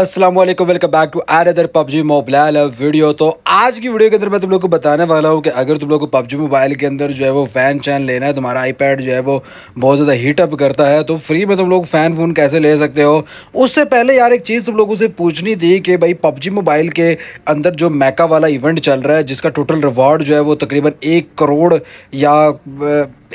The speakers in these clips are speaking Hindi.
Aslam welcome back to our other PUBG mobile video तो आज की वीडियो के अंदर मैं तुम लोग को बताने वाला हूँ कि अगर तुम लोग को पबजी मोबाइल के अंदर जो है वो फ़ैन चैन लेना है तुम्हारा आईपैड जो है वो बहुत ज़्यादा हीट अप करता है तो फ्री में तुम लोग फ़ैन फ़ोन कैसे ले सकते हो उससे पहले यार एक चीज़ तुम लोगों से पूछनी थी कि भाई पबजी मोबाइल के अंदर जो मैका वाला इवेंट चल रहा है जिसका टोटल रिवॉर्ड जो है वो तकरीबन एक करोड़ या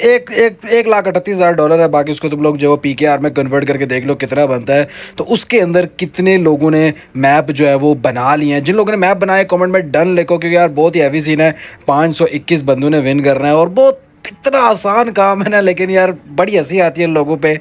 एक एक एक लाख अठतीस हज़ार डॉलर है बाकी उसको तुम लोग जो पी के आर में कन्वर्ट करके देख लो कितना बनता है तो उसके अंदर कितने लोगों ने मैप जो है वो बना लिए हैं जिन लोगों ने मैप बनाए कमेंट में डन लिखो क्योंकि यार बहुत ही हैवी सीन है पाँच सौ इक्कीस बंदों ने विन करना है और बहुत इतना आसान काम है ना लेकिन यार बड़ी हंसी आती है लोगों पे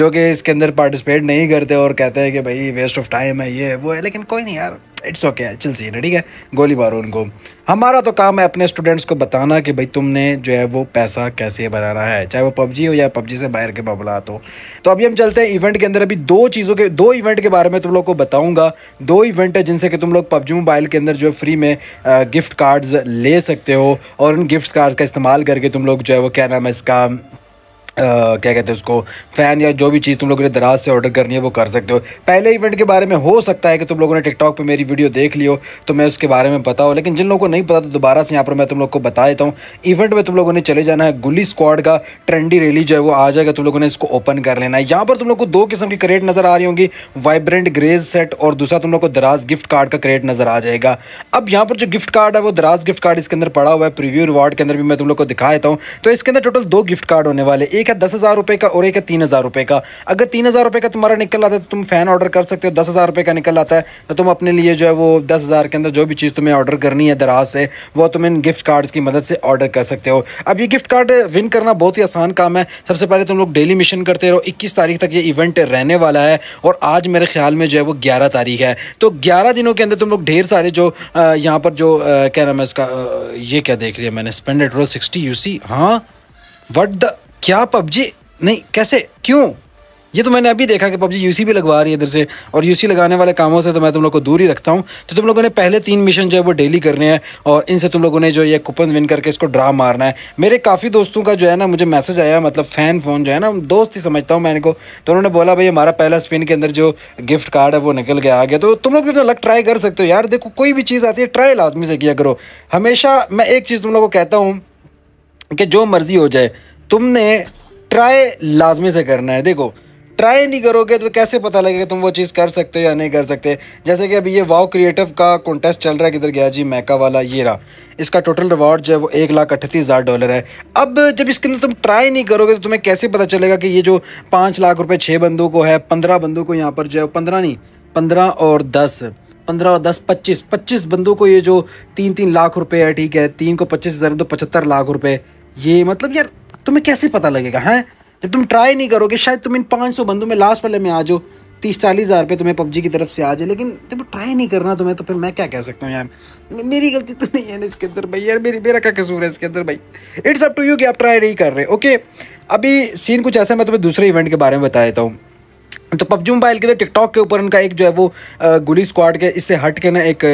जो कि इसके अंदर पार्टिसिपेट नहीं करते और कहते हैं कि भाई वेस्ट ऑफ टाइम है ये है वो है लेकिन कोई नहीं यार इट्स ओके चल सीन है ठीक है गोली मारो उनको हमारा तो काम है अपने स्टूडेंट्स को बताना कि भाई तुमने जो है वो पैसा कैसे बनाना है चाहे वो पबजी हो या पबजी से बाहर के मामलात हो तो अभी हम चलते हैं इवेंट के अंदर अभी दो चीज़ों के दो इवेंट के बारे में तुम लोग को बताऊंगा दो इवेंट है जिनसे कि तुम लोग पबजी मोबाइल के अंदर जो है फ्री में गिफ्ट कार्ड्स ले सकते हो और उन गिफ्ट कार्ड्स का इस्तेमाल करके तुम लोग जो है वो क्या नाम है इसका क्या कहते हैं उसको फ़ैन या जो भी चीज़ तुम लोगों ने दराज से ऑर्डर करनी है वो कर सकते हो पहले इवेंट के बारे में हो सकता है कि तुम लोगों ने टिकटॉक पे मेरी वीडियो देख लियो तो मैं उसके बारे में पता हो लेकिन जिन लोगों को नहीं पता तो दोबारा से यहाँ पर मैं तुम लोग को बता देता हूँ इवेंट में तुम लोगों ने चले जाना है गुली स्क्वाड का ट्रेंडी रैली जो है वो आ जाएगा तुम लोगों ने इसको ओपन कर लेना है यहाँ पर तुम लोग को दो किस्म की करेट नज़र आ रही होंगी वाइब्रेंट ग्रेज सेट और दूसरा तुम लोग को दराज गिफ्ट कार्ड का करेट नज़र आ जाएगा अब यहाँ पर जो गिफ्ट कार्ड है वो दराज गिफ्ट कार्ड इसके अंदर पड़ा हुआ है प्रीव्यू रिवार्ड के अंदर भी मैं तुम लोग को दिखा देता हूँ तो इसके अंदर टोटल दो गिफ्ट कार्ड होने वाले एक एक है दस हज़ार रुपये का और एक है तीन हज़ार रुपये का अगर तीन हज़ार रुपये का तुम्हारा निकल आता है तो तुम फ़ैन ऑर्डर कर सकते हो दस हज़ार रुपये का निकल आता है तो तुम अपने लिए जो है वो दस हज़ार के अंदर जो भी चीज़ तुम्हें ऑर्डर करनी है दराज से वो तुम इन गिफ्ट कार्ड्स की मदद से ऑर्डर कर सकते हो अब ये गिफ्ट कार्ड विन करना बहुत ही आसान काम है सबसे पहले तुम लोग डेली मिशन करते रहो इक्कीस तारीख तक ये इवेंट रहने वाला है और आज मेरे ख्याल में जो है वो ग्यारह तारीख है तो ग्यारह दिनों के अंदर तुम लोग ढेर सारे जो यहाँ पर जो क्या नाम है इसका ये क्या देख लिया मैंने spended row sixty U C हाँ वट द क्या पबजी नहीं कैसे क्यों ये तो मैंने अभी देखा कि पबजी यूसी भी लगवा रही है इधर से और यूसी लगाने वाले कामों से तो मैं तुम लोग को दूर ही रखता हूँ तो तुम लोगों ने पहले तीन मिशन जो है वो डेली करने हैं और इनसे तुम लोगों ने जो ये कूपन विन करके इसको ड्रा मारना है मेरे काफ़ी दोस्तों का जो है ना मुझे मैसेज आया मतलब फ़ैन फ़ोन जो है ना दोस्त ही समझता हूँ मैंने को तो उन्होंने बोला भाई हमारा पहला स्पिन के अंदर जो गिफ्ट कार्ड है वो निकल गया आ गया तो तुम लोग भी अलग ट्राई कर सकते हो यार देखो कोई भी चीज़ आती है ट्राई लाजमी से किया करो हमेशा मैं एक चीज़ तुम लोग को कहता हूँ कि जो मर्ज़ी हो जाए तुमने ट्राई लाजमी से करना है देखो ट्राई नहीं करोगे तो कैसे पता लगेगा तुम वो चीज़ कर सकते हो या नहीं कर सकते जैसे कि अभी ये वाओ क्रिएटिव का कॉन्टेस्ट चल रहा है किधर गया जी मैका वाला ये रहा इसका टोटल रिवॉर्ड जो है वो एक लाख अट्ठतीस हज़ार डॉलर है अब जब इसके अंदर तुम ट्राई नहीं करोगे तो तुम्हें कैसे पता चलेगा कि ये जो पाँच लाख रुपये छः बंदों को है पंद्रह बंदों को यहाँ पर जो है पंद्रह नहीं पंद्रह और दस पंद्रह और दस पच्चीस पच्चीस बंदों को ये जो तीन तीन लाख रुपये है ठीक है तीन को पच्चीस हज़ार दो पचहत्तर लाख रुपये ये मतलब यार तुम्हें कैसे पता लगेगा हैं जब तुम ट्राई नहीं करोगे शायद तुम इन पाँच सौ बंदों में लास्ट वाले में आ जाओ तीस चालीस हज़ार रुपये तुम्हें पबजी की तरफ से आ जाए लेकिन जब ट्राई नहीं करना तुम्हें तो फिर मैं क्या कह सकता हूँ यार मेरी गलती तो नहीं है इसके अंदर भाई यार मेरी मेरा क्या कसूर है इसके अंदर भाई इट्स अप टू यू कि आप ट्राई नहीं कर रहे ओके अभी सीन कुछ ऐसा मैं तुम्हें दूसरे इवेंट के बारे में बता देता हूँ तो पबजी मोबाइल के टिकटॉक के ऊपर उनका एक जो है वो गुली स्क्वाड के इससे हट के ना एक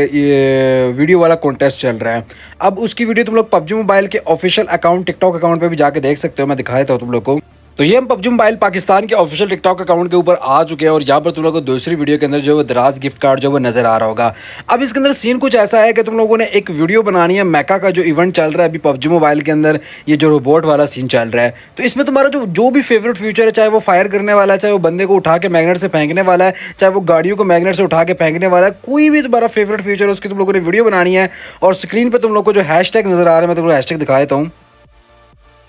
वीडियो वाला कॉन्टेस्ट चल रहा है अब उसकी वीडियो तुम लोग पबजी मोबाइल के ऑफिशियल अकाउंट टिकटॉक अकाउंट पे भी जाके देख सकते हो मैं दिखाया था तुम लोग को तो ये हम पबजी मोबाइल पाकिस्तान के ऑफिशियल टिकटॉक अकाउंट के ऊपर आ चुके हैं और यहाँ पर तुम लोगों को दूसरी वीडियो के अंदर जो है दराज गिफ्ट कार्ड जो है नज़र आ रहा होगा अब इसके अंदर सीन कुछ ऐसा है कि तुम लोगों ने एक वीडियो बनानी है मैका का जो इवेंट चल रहा है अभी पबजी मोबाइल के अंदर ये जो रोबोट वाला सीन चल रहा है तो इसमें तुम्हारा जो जो भी फेवरेट फ्यूचर है चाहे वो फायर करने वाला है चाहे वो बंदे को उठा के मैगनेट से फेंकने वाला है चाहे वो गाड़ियों को मैगनेट से उठा के फेंकने वाला है कोई भी तुम्हारा फेवरेट फ्यूचर है उसकी तुम लोगों ने वीडियो बनानी है और स्क्रीन पर तुम लोग को जो हैश नज़र आ रहा है मैं तुम लोग हैश दिखा देता हूँ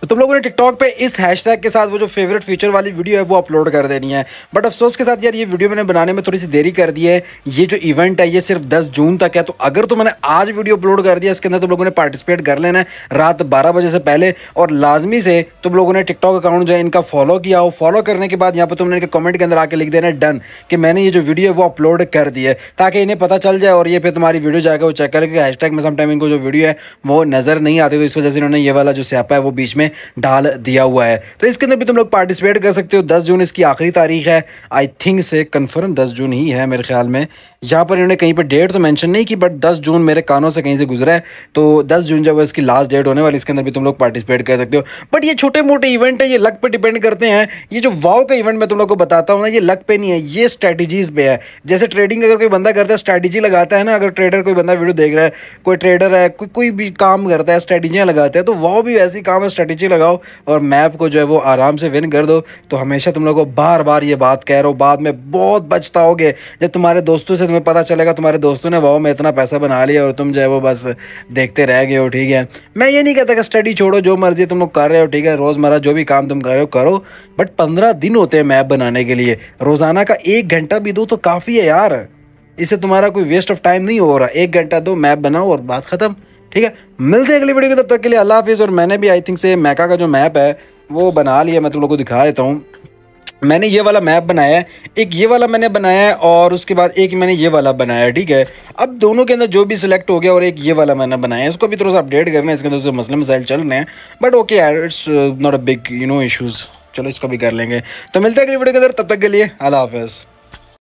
तो तुम लोगों ने टिकटॉक पे इस हैशटैग के साथ वो जो फेवरेट फीचर वाली वीडियो है वो अपलोड कर देनी है बट अफसोस के साथ यार ये वीडियो मैंने बनाने में थोड़ी सी देरी कर दी है ये जो इवेंट है ये सिर्फ 10 जून तक है तो अगर तो मैंने आज वीडियो अपलोड कर दिया इसके अंदर तुम लोगों ने पार्टिसिपेट कर लेना है रात बारह बजे से पहले और लाजमी से तुम लोगों ने टिकटॉक अकाउंट जो है इनका फॉलो किया हो फॉलो करने के बाद यहाँ पर तुमने इनके कॉमेंट के अंदर आके लिख देना है डन कि मैंने ये जो वीडियो है वो अपलोड कर दी है ताकि इन्हें पता चल जाए और ये फिर तुम्हारी वीडियो जाकर वो चेक करके हैश में समटाइम इनको जो वीडियो है वो नज़र नहीं आती तो इस वजह से इन्होंने ये वाला जो स्यापा है वो बीच में डाल दिया हुआ है तो इसके अंदर भी तुम लोग पार्टिसिपेट कर सकते हो दस जून इसकी आखिरी तारीख है आई थिंक से कन्फर्म दस जून ही है मेरे ख्याल में यहाँ पर इन्होंने कहीं पर डेट तो मैंशन नहीं की बट दस जून मेरे कानों से कहीं से गुजरा है तो दस जून जब इसकी लास्ट डेट होने वाली इसके अंदर भी तुम लोग पार्टिसिपेट कर सकते हो बट ये छोटे मोटे इवेंट है ये लक पर डिपेंड करते हैं ये जो वाव का इवेंट मैं तुम लोग को बताता हूँ ना ये लक पे नहीं है ये स्ट्रेटेजीज पे है जैसे ट्रेडिंग अगर कोई बंदा करता है स्ट्रेटेजी लगाता है ना अगर ट्रेडर कोई बंदा वीडियो देख रहा है कोई ट्रेडर है कोई कोई भी काम करता है स्ट्रैटेजियाँ लगाता है तो वाव भी वैसे काम है स्ट्रेटेजी एनर्जी लगाओ और मैप को जो है वो आराम से विन कर दो तो हमेशा तुम लोग को बार बार ये बात कह रहे हो बाद में बहुत बचताओगे जब तुम्हारे दोस्तों से तुम्हें पता चलेगा तुम्हारे दोस्तों ने वाओ में इतना पैसा बना लिया और तुम जो है वो बस देखते रह गए हो ठीक है मैं ये नहीं कहता कि स्टडी छोड़ो जो मर्जी तुम लोग कर रहे हो ठीक है रोज़मर्रा जो भी काम तुम कर रहे हो करो बट पंद्रह दिन होते हैं मैप बनाने के लिए रोज़ाना का एक घंटा भी दो तो काफ़ी है यार इससे तुम्हारा कोई वेस्ट ऑफ टाइम नहीं हो रहा एक घंटा दो मैप बनाओ और बात ख़त्म ठीक है मिलते हैं अगली वीडियो के तब तक के लिए अल्लाह हाफिज़ और मैंने भी आई थिंक से मैका का जो मैप है वो बना लिया मैं तुम लोग को दिखा देता हूँ मैंने ये वाला मैप बनाया है एक ये वाला मैंने बनाया है और उसके बाद एक मैंने ये वाला बनाया है ठीक है अब दोनों के अंदर जो भी सिलेक्ट हो गया और एक ये वाला मैंने बनाया है इसको भी थोड़ा सा अपडेट करना है इसके अंदर मसले तो मसाइल चल रहे हैं but okay it's not a big you know issues चलो इसको भी कर लेंगे तो मिलते हैं अगली वीडियो के अंदर तब तक के लिए अला हाफिज़